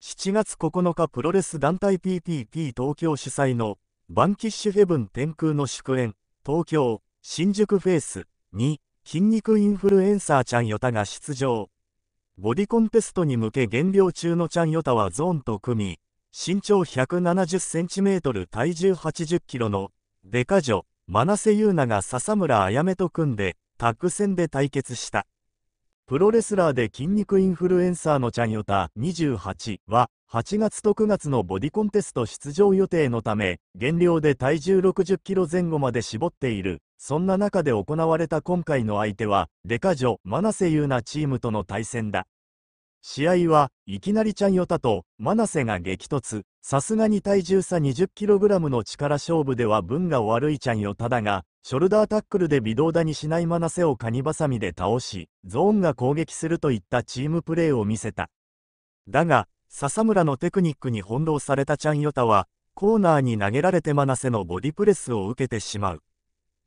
7月9日プロレス団体 PPP 東京主催のバンキッシュヘブン天空の祝宴東京新宿フェイスに筋肉インフルエンサーちゃんヨタが出場ボディコンテストに向け減量中のちゃんヨタはゾーンと組み身長 170cm 体重 80kg のデカ女真瀬優奈が笹村あやめと組んでタッグ戦で対決したプロレスラーで筋肉インフルエンサーのチャンヨタ28は、8月と9月のボディコンテスト出場予定のため、減量で体重60キロ前後まで絞っている。そんな中で行われた今回の相手は、デカジョ、マナセ優ナチームとの対戦だ。試合はいきなりチャンヨタとマナセが激突さすがに体重差2 0ラムの力勝負では分が悪いチャンヨタだがショルダータックルで微動だにしないマナセをカニバサミで倒し、ゾーンが攻撃するといったチームプレーを見せた。だが、笹村のテクニックに翻弄されたチャンヨタは、コーナーに投げられてマナセのボディプレスを受けてしまう。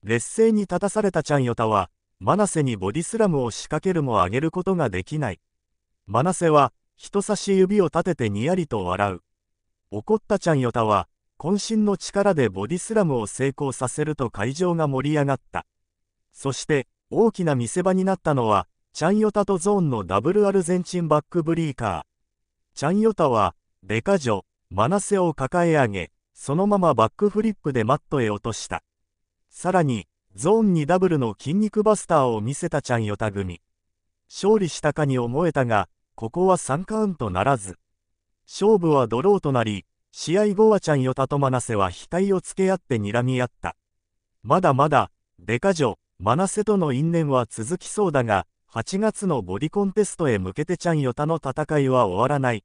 劣勢に立たされたチャンヨタは、マナセにボディスラムを仕掛けるも上げることができない。マナセは、人差し指を立ててにやりと笑う。怒ったチャンヨタは、渾身の力でボディスラムを成功させると会場が盛り上がった。そして大きな見せ場になったのは、チャンヨタとゾーンのダブルアルゼンチンバックブリーカー。チャンヨタは、デカジョ、マナセを抱え上げ、そのままバックフリップでマットへ落とした。さらに、ゾーンにダブルの筋肉バスターを見せたチャンヨタ組。勝利したかに思えたが、ここは3カウントならず。勝負はドローとなり、試合後はちゃんよたとまなせは額を付け合って睨み合った。まだまだ、デカ女、マナセとの因縁は続きそうだが、8月のボディコンテストへ向けてちゃんよたの戦いは終わらない。